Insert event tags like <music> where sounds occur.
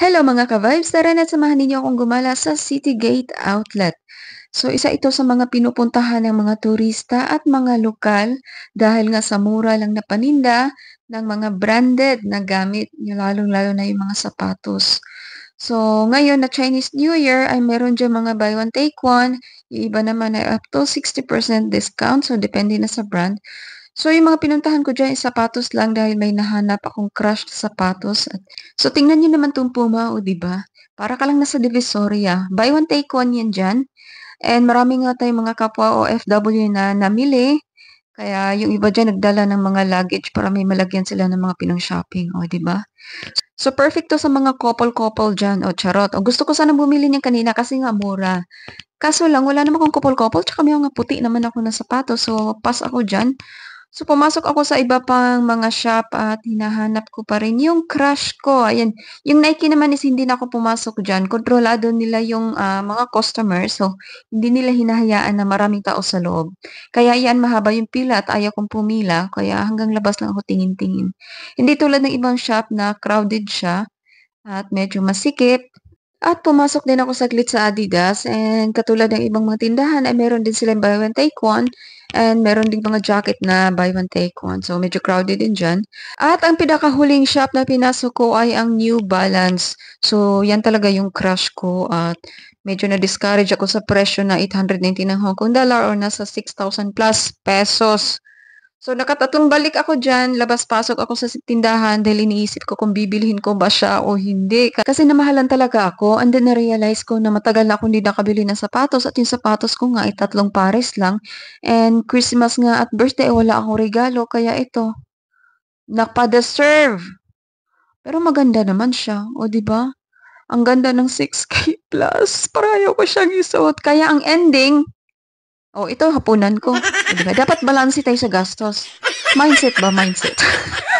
Hello mga ka-vibes, tara na samahan ninyo akong gumala sa City Gate Outlet. So isa ito sa mga pinupuntahan ng mga turista at mga lokal dahil nga sa mura lang na paninda ng mga branded na gamit, lalong-lalo na yung mga sapatos. So, ngayon na Chinese New Year ay meron dyan mga buy one take one. Yung iba naman ay up to 60% discount. So, depende na sa brand. So, yung mga pinuntahan ko dyan, sapatos lang dahil may nahanap akong crush sapatos. At, so, tingnan nyo naman itong Puma, o oh, ba diba? Para ka lang nasa Divisoria. Buy one, take one yan dyan. And marami nga tayong mga kapwa OFW na namili. Kaya yung iba dyan nagdala ng mga luggage para may malagyan sila ng mga pinang shopping. O, oh, ba diba? So, perfect to sa mga couple-couple dyan. O, oh, charot. O, gusto ko sana bumili niyan kanina kasi nga mura. Kaso lang, wala naman akong couple-couple. tsaka may mga puti naman ako ng sapato. So, pass ako dyan. So, pumasok ako sa iba pang mga shop at hinahanap ko pa rin yung crush ko. Ayan, yung Nike naman is hindi na ako pumasok dyan. Kontrolado nila yung uh, mga customers. So, hindi nila hinahayaan na maraming tao sa loob. Kaya yan, mahaba yung pila at ayaw kong pumila. Kaya hanggang labas lang ako tingin-tingin. Hindi tulad ng ibang shop na crowded siya at medyo masikip. At pumasok din ako saglit sa Adidas and katulad ng ibang mga tindahan ay meron din silang buy one take one and meron din mga jacket na buy one take one. So medyo crowded din dyan. At ang pinakahuling shop na pinasok ko ay ang New Balance. So yan talaga yung crush ko at medyo na-discourage ako sa presyo na 890 ng Hong Kong dollar or nasa 6,000 plus pesos. So, nakatatlong balik ako dyan, labas-pasok ako sa tindahan dahil iniisip ko kung bibilhin ko ba siya o hindi. Kasi namahalan talaga ako and then na-realize ko na matagal na akong hindi nakabili ng sapatos at yung sapatos ko nga ay tatlong pares lang. And Christmas nga at birthday eh, wala akong regalo kaya ito, napadeserve. Pero maganda naman siya, o ba? Diba? Ang ganda ng 6K <laughs> plus, para ayaw ko siyang isuot. Kaya ang ending, Oh, ito hapunan ko. Diba? Dapat balanse tayo sa gastos. Mindset ba? Mindset. <laughs>